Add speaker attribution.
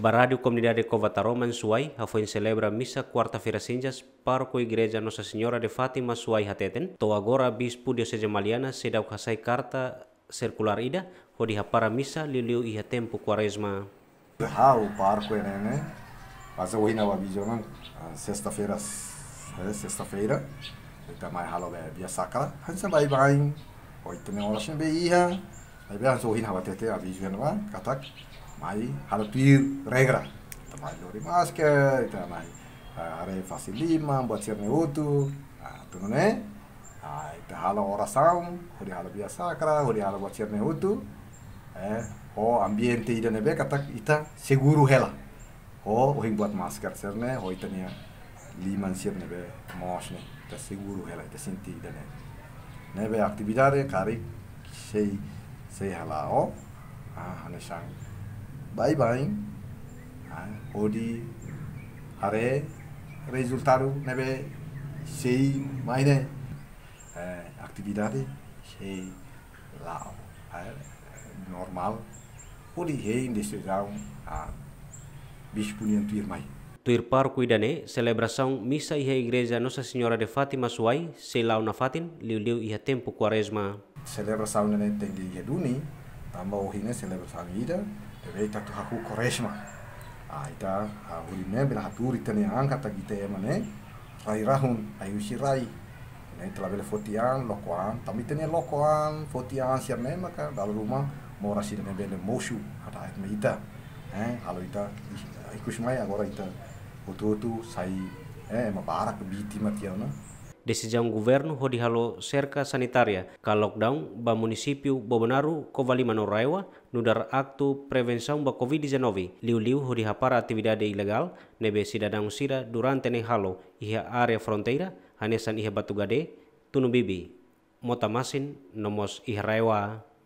Speaker 1: A Rádio em Covataró a foi celebra missa quarta-feira cinzas parco Igreja Nossa Senhora de Fátima Suai Hateten. To agora bispo Diocese Maliana se dá hasai carta circular ida foi para missa liliu iha tempo quaresma.
Speaker 2: Ha o parco né? né? Mas eu ainda vou sexta-feira, sexta-feira. É, então é mais halo é via saca. Hansa vai, bye. Oito mil horas bem iha. Aí bem, eu ainda vou ter a visão lá, é? catak. mai Mai على طويل ريغرا طبعا are ماسكا معي ري فاسي ليما بواتير نيوتو تنوني ita halo ora saum hori halo bia sakra hori halo buat ne utu eh ho oh, ambiente ida nebe katak ita seguru hela ho oh, ohin buat masker serne ho oh, ita nia liman siap nebe mosh ne ita seguru hela ita sinti ida ne nebe aktividade kari sei sei hala ho ah ane sang vai bem, pode haver resultado neve sei mais né eh, atividade sei lá eh, normal pode reinvestigar a bispulian tuir mais
Speaker 1: Tuir Parco Idane, celebração missa e igreja Nossa Senhora de Fátima Suai, sei lá na Fatin, liu liu e a tempo quaresma.
Speaker 2: Celebração né tem que ir duni, também o rine celebração ida, eweyta tatu haku koreshma Aita hauri ne bela haturi tene angka tagite ne. rai rahun ayushi rai Nen telah bela fotian lokoan, tapi tene lokoan fotian siar nema maka dalam rumah mau rasidene bela mosu ada ayat meita, eh kalau ita ikus agora ita utu utu sai eh ma barak biti matiana
Speaker 1: desejam governo hodi halo serka sanitaria ka lockdown ba município Bobonaru ko Manoraiwa manoraewa nudar aktu prevensaun ba Covid-19. Liu-liu hodi hapara atividade ilegal nebe sidadang sida durante ne halo iha area fronteira hanesan iha Batugade, Tunubibi.
Speaker 2: Motamasin nomos iha Raiwa.